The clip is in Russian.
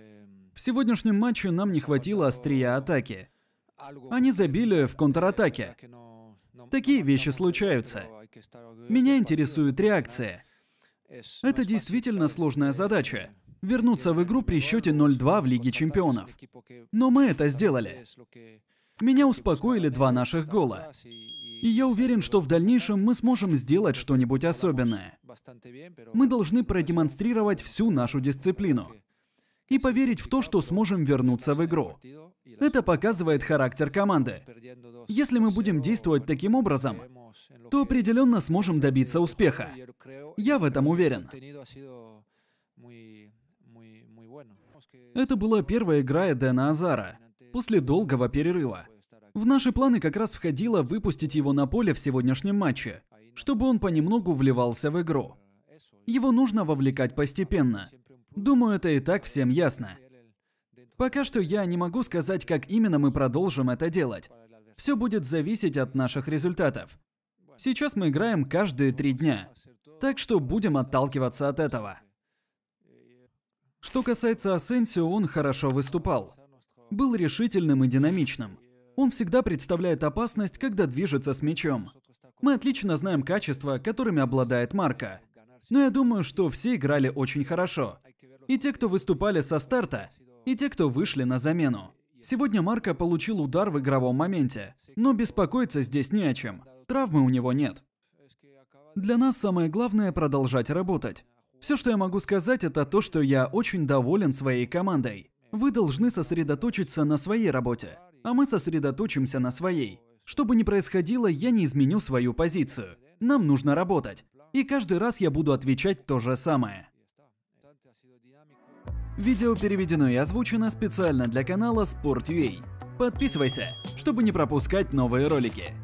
Эм, в сегодняшнем матче нам не хватило острия атаки. Они забили в контратаке. Такие вещи случаются. Меня интересует реакция. Это действительно сложная задача. Вернуться в игру при счете 0-2 в Лиге Чемпионов. Но мы это сделали. Меня успокоили два наших гола. И я уверен, что в дальнейшем мы сможем сделать что-нибудь особенное. Мы должны продемонстрировать всю нашу дисциплину и поверить в то, что сможем вернуться в игру. Это показывает характер команды. Если мы будем действовать таким образом, то определенно сможем добиться успеха. Я в этом уверен. Это была первая игра Эдена Азара после долгого перерыва. В наши планы как раз входило выпустить его на поле в сегодняшнем матче, чтобы он понемногу вливался в игру. Его нужно вовлекать постепенно – Думаю, это и так всем ясно. Пока что я не могу сказать, как именно мы продолжим это делать. Все будет зависеть от наших результатов. Сейчас мы играем каждые три дня, так что будем отталкиваться от этого. Что касается Асенсио, он хорошо выступал. Был решительным и динамичным. Он всегда представляет опасность, когда движется с мячом. Мы отлично знаем качества, которыми обладает Марко. Но я думаю, что все играли очень хорошо и те, кто выступали со старта, и те, кто вышли на замену. Сегодня Марко получил удар в игровом моменте, но беспокоиться здесь не о чем. Травмы у него нет. Для нас самое главное продолжать работать. Все, что я могу сказать, это то, что я очень доволен своей командой. Вы должны сосредоточиться на своей работе, а мы сосредоточимся на своей. Что бы ни происходило, я не изменю свою позицию. Нам нужно работать. И каждый раз я буду отвечать то же самое. Видео переведено и озвучено специально для канала Sport.ua. Подписывайся, чтобы не пропускать новые ролики.